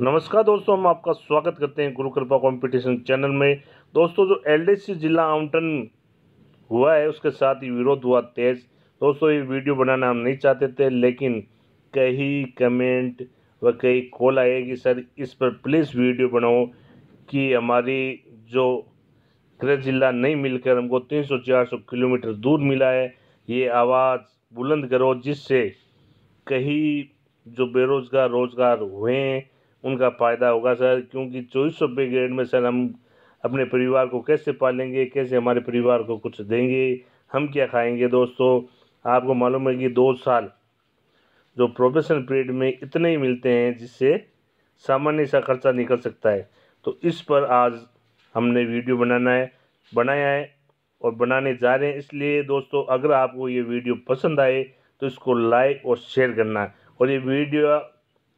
नमस्कार दोस्तों हम आपका स्वागत करते हैं गुरु कृपा कॉम्पिटिशन चैनल में दोस्तों जो एलडीसी जिला आवंटन हुआ है उसके साथ ही विरोध हुआ तेज दोस्तों ये वीडियो बनाना हम नहीं चाहते थे लेकिन कई कमेंट व कई कॉल आए कि सर इस पर प्लीज़ वीडियो बनाओ कि हमारी जो गृह जिला नहीं मिलकर हमको तीन सौ किलोमीटर दूर मिला है ये आवाज़ बुलंद करो जिससे कहीं जो बेरोज़गार रोज़गार हुए हैं उनका फ़ायदा होगा सर क्योंकि चौबीस सौ रुपये ग्रेड में सर हम अपने परिवार को कैसे पालेंगे कैसे हमारे परिवार को कुछ देंगे हम क्या खाएंगे दोस्तों आपको मालूम है कि दो साल जो प्रोफेशनल पीरियड में इतने ही मिलते हैं जिससे सामान्य सा खर्चा निकल सकता है तो इस पर आज हमने वीडियो बनाना है बनाया है और बनाने जा रहे हैं इसलिए दोस्तों अगर आपको ये वीडियो पसंद आए तो इसको लाइक और शेयर करना और ये वीडियो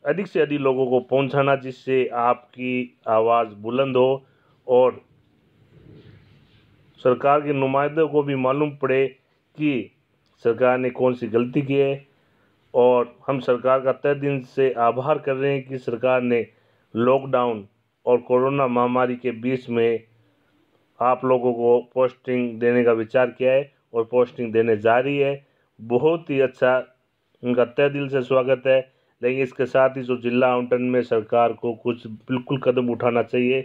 अधिक से अधिक लोगों को पहुंचाना जिससे आपकी आवाज़ बुलंद हो और सरकार के नुमाइंदों को भी मालूम पड़े कि सरकार ने कौन सी गलती की है और हम सरकार का तय दिन से आभार कर रहे हैं कि सरकार ने लॉकडाउन और कोरोना महामारी के बीच में आप लोगों को पोस्टिंग देने का विचार किया है और पोस्टिंग देने जा रही है बहुत ही अच्छा उनका तय दिल से स्वागत है लेकिन इसके साथ ही जो जिला आवंटन में सरकार को कुछ बिल्कुल कदम उठाना चाहिए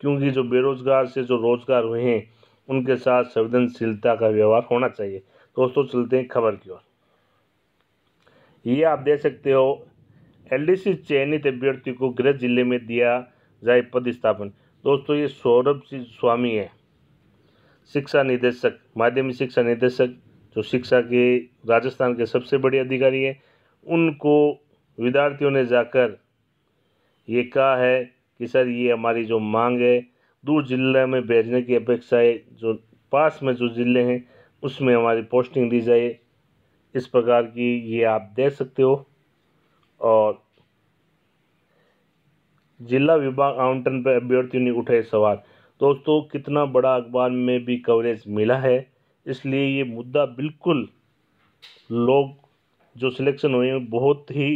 क्योंकि जो बेरोज़गार से जो रोज़गार हुए हैं उनके साथ संवेदनशीलता का व्यवहार होना चाहिए दोस्तों चलते हैं खबर की ओर ये आप देख सकते हो एलडीसी चयनित अभ्यर्थी को गृह जिले में दिया जाए पद स्थापन दोस्तों ये सौरभ स्वामी है शिक्षा निदेशक माध्यमिक शिक्षा निदेशक जो शिक्षा के राजस्थान के सबसे बड़े अधिकारी हैं उनको विद्यार्थियों ने जाकर ये कहा है कि सर ये हमारी जो मांग है दूर जिले में भेजने की अपेक्षाएँ जो पास में जो ज़िले हैं उसमें हमारी पोस्टिंग दी जाए इस प्रकार की ये आप दे सकते हो और जिला विभाग आवंटन पर अभ्यर्थियों ने उठाए सवाल दोस्तों कितना बड़ा अखबार में भी कवरेज मिला है इसलिए ये मुद्दा बिल्कुल लोग जो सिलेक्शन हुए हैं बहुत ही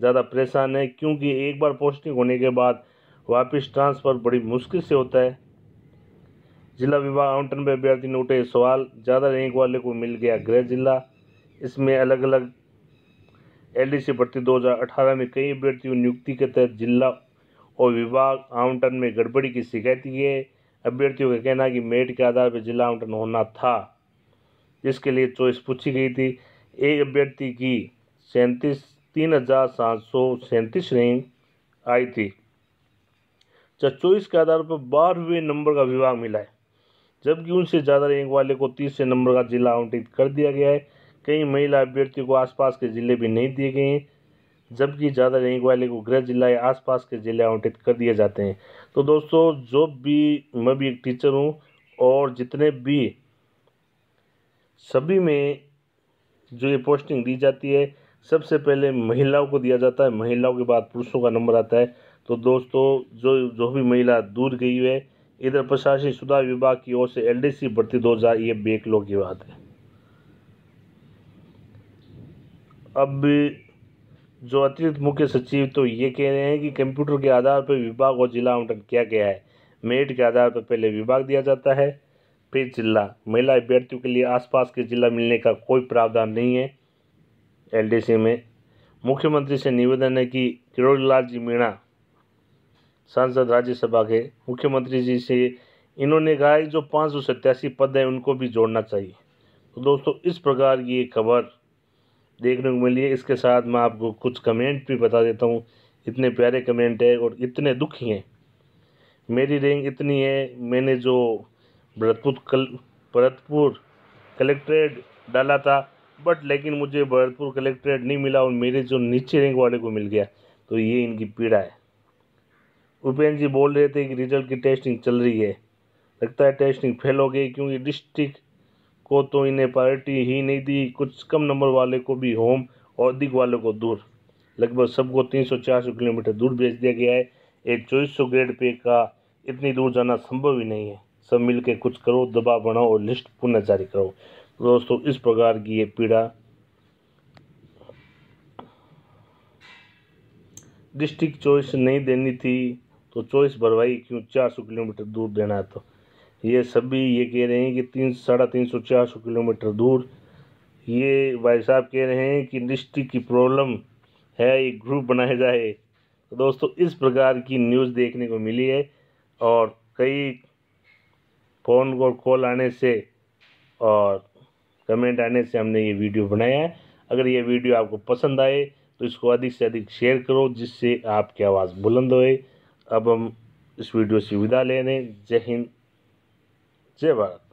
ज़्यादा परेशान है क्योंकि एक बार पोस्टिंग होने के बाद वापस ट्रांसफ़र बड़ी मुश्किल से होता है जिला विभाग आवंटन में अभ्यर्थी ने उठे सवाल ज़्यादा रैंक वाले को मिल गया गृह जिला इसमें अलग अलग एल डी भर्ती 2018 में कई अभ्यर्थियों नियुक्ति के तहत जिला और विभाग आवंटन में गड़बड़ी की शिकायत की है अभ्यर्थियों का कहना कि मेट के आधार पर जिला आवंटन होना था जिसके लिए चॉइस पूछी गई थी एक अभ्यर्थी की सैंतीस तीन हजार सात सौ सैंतीस रैंक आई थी चौबीस के आधार पर बारहवें नंबर का विभाग मिला है जबकि उनसे ज़्यादा रैंक वाले को तीसरे नंबर का जिला आवंटित कर दिया गया है कई महिला अभ्यर्थियों को आसपास के ज़िले भी नहीं दिए गए हैं जबकि ज़्यादा रैंक वाले को गृह जिला या आसपास के ज़िले आवंटित कर दिए जाते हैं तो दोस्तों जो भी मैं भी एक टीचर हूँ और जितने भी सभी में जो ये पोस्टिंग दी जाती है सबसे पहले महिलाओं को दिया जाता है महिलाओं के बाद पुरुषों का नंबर आता है तो दोस्तों जो जो भी महिला दूर गई है इधर प्रशासनिक सुधार विभाग की ओर से एलडीसी भर्ती हज़ार ये बेकलो की बात है अब जो अतिरिक्त मुख्य सचिव तो ये कह रहे हैं कि कंप्यूटर के आधार पर विभाग और जिला आवंटन किया गया है मेरिट के आधार पर पहले विभाग दिया जाता है फिर जिला महिला अभ्यर्थियों के लिए आसपास के जिला मिलने का कोई प्रावधान नहीं है एलडीसी में मुख्यमंत्री से निवेदन है कि किरोड़ी लाल जी मीणा सांसद राज्यसभा के मुख्यमंत्री जी से इन्होंने कहा जो पाँच सौ सत्तासी पद हैं उनको भी जोड़ना चाहिए तो दोस्तों इस प्रकार ये खबर देखने को मिली है इसके साथ मैं आपको कुछ कमेंट भी बता देता हूँ इतने प्यारे कमेंट है और इतने दुखी हैं मेरी रैंक इतनी है मैंने जो भरतपुर कल भरतपुर कलेक्ट्रेट डाला था बट लेकिन मुझे भरतपुर कलेक्ट्रेट नहीं मिला और मेरे जो नीचे रैंक वाले को मिल गया तो ये इनकी पीड़ा है उपेंद्र जी बोल रहे थे कि रिजल्ट की टेस्टिंग चल रही है लगता है टेस्टिंग फेल हो गई क्योंकि डिस्ट्रिक्ट को तो इन्हें प्रायोरिटी ही नहीं दी कुछ कम नंबर वाले को भी होम और अधिक वालों को दूर लगभग सबको तीन सौ चार सौ किलोमीटर दूर भेज दिया गया है एक चौबीस सौ ग्रेड पे का इतनी दूर जाना संभव ही नहीं है सब मिलके कुछ करो दबाव बनाओ और लिस्ट पुनः जारी करो दोस्तों इस प्रकार की ये पीड़ा डिस्ट्रिक्ट चॉइस नहीं देनी थी तो चॉइस भरवाई क्यों चार सौ किलोमीटर दूर देना है तो ये सभी ये कह रहे हैं कि तीन साढ़ा तीन सौ चार सौ किलोमीटर दूर ये भाई साहब कह रहे हैं कि डिस्ट्रिक्ट की प्रॉब्लम है एक ग्रुप बनाया जाए तो दोस्तों इस प्रकार की न्यूज़ देखने को मिली है और कई फ़ोन और कॉल आने से और कमेंट आने से हमने ये वीडियो बनाया है अगर ये वीडियो आपको पसंद आए तो इसको अधिक से अधिक शेयर करो जिससे आपकी आवाज़ बुलंद होए अब हम इस वीडियो से विदा ले लें जय हिंद जय भारत